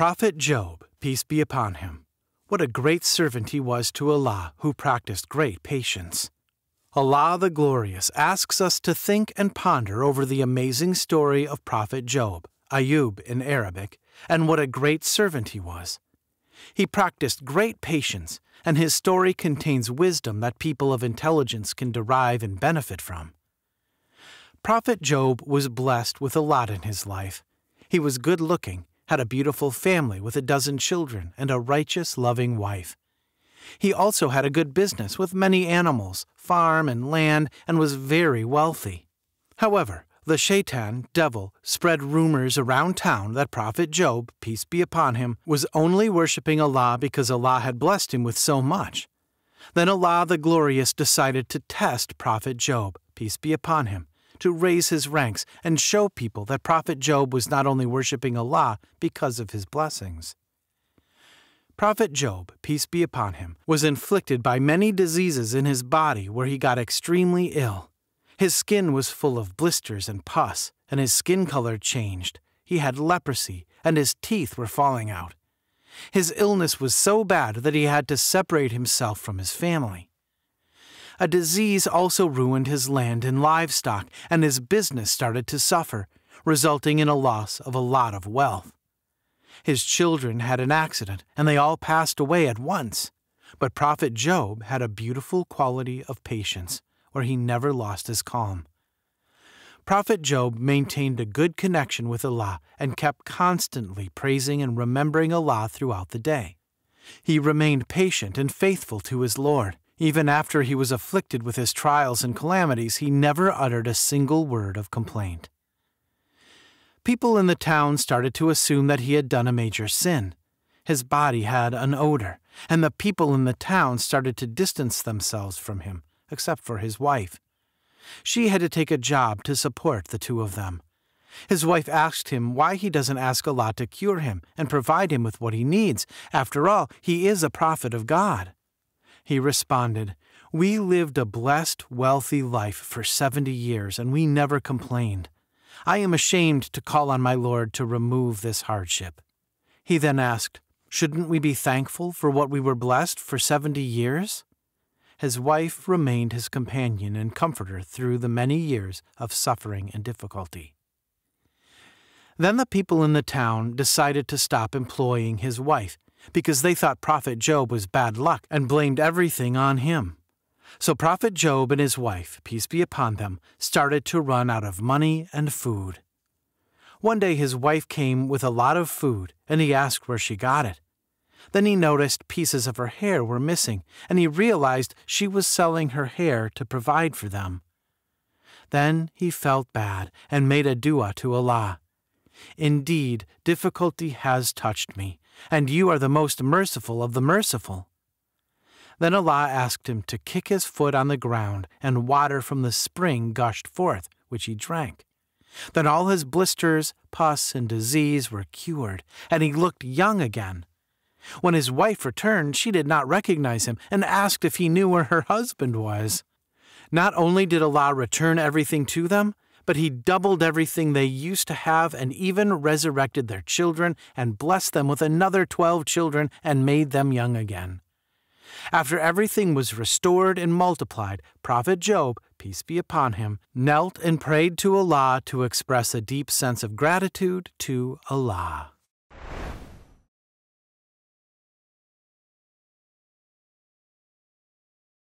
Prophet Job, peace be upon him, what a great servant he was to Allah who practiced great patience. Allah the Glorious asks us to think and ponder over the amazing story of Prophet Job, Ayub in Arabic, and what a great servant he was. He practiced great patience, and his story contains wisdom that people of intelligence can derive and benefit from. Prophet Job was blessed with a lot in his life. He was good looking, had a beautiful family with a dozen children and a righteous, loving wife. He also had a good business with many animals, farm and land, and was very wealthy. However, the shaitan, devil, spread rumors around town that Prophet Job, peace be upon him, was only worshipping Allah because Allah had blessed him with so much. Then Allah the Glorious decided to test Prophet Job, peace be upon him, to raise his ranks and show people that Prophet Job was not only worshiping Allah because of his blessings. Prophet Job, peace be upon him, was inflicted by many diseases in his body where he got extremely ill. His skin was full of blisters and pus, and his skin color changed. He had leprosy, and his teeth were falling out. His illness was so bad that he had to separate himself from his family. A disease also ruined his land and livestock, and his business started to suffer, resulting in a loss of a lot of wealth. His children had an accident, and they all passed away at once. But Prophet Job had a beautiful quality of patience, where he never lost his calm. Prophet Job maintained a good connection with Allah and kept constantly praising and remembering Allah throughout the day. He remained patient and faithful to his Lord. Even after he was afflicted with his trials and calamities, he never uttered a single word of complaint. People in the town started to assume that he had done a major sin. His body had an odor, and the people in the town started to distance themselves from him, except for his wife. She had to take a job to support the two of them. His wife asked him why he doesn't ask Allah to cure him and provide him with what he needs. After all, he is a prophet of God. He responded, We lived a blessed, wealthy life for 70 years, and we never complained. I am ashamed to call on my Lord to remove this hardship. He then asked, Shouldn't we be thankful for what we were blessed for 70 years? His wife remained his companion and comforter through the many years of suffering and difficulty. Then the people in the town decided to stop employing his wife because they thought Prophet Job was bad luck and blamed everything on him. So Prophet Job and his wife, peace be upon them, started to run out of money and food. One day his wife came with a lot of food, and he asked where she got it. Then he noticed pieces of her hair were missing, and he realized she was selling her hair to provide for them. Then he felt bad and made a dua to Allah. Indeed, difficulty has touched me, and you are the most merciful of the merciful. Then Allah asked him to kick his foot on the ground, and water from the spring gushed forth, which he drank. Then all his blisters, pus, and disease were cured, and he looked young again. When his wife returned, she did not recognize him and asked if he knew where her husband was. Not only did Allah return everything to them, but he doubled everything they used to have and even resurrected their children and blessed them with another twelve children and made them young again. After everything was restored and multiplied, Prophet Job, peace be upon him, knelt and prayed to Allah to express a deep sense of gratitude to Allah.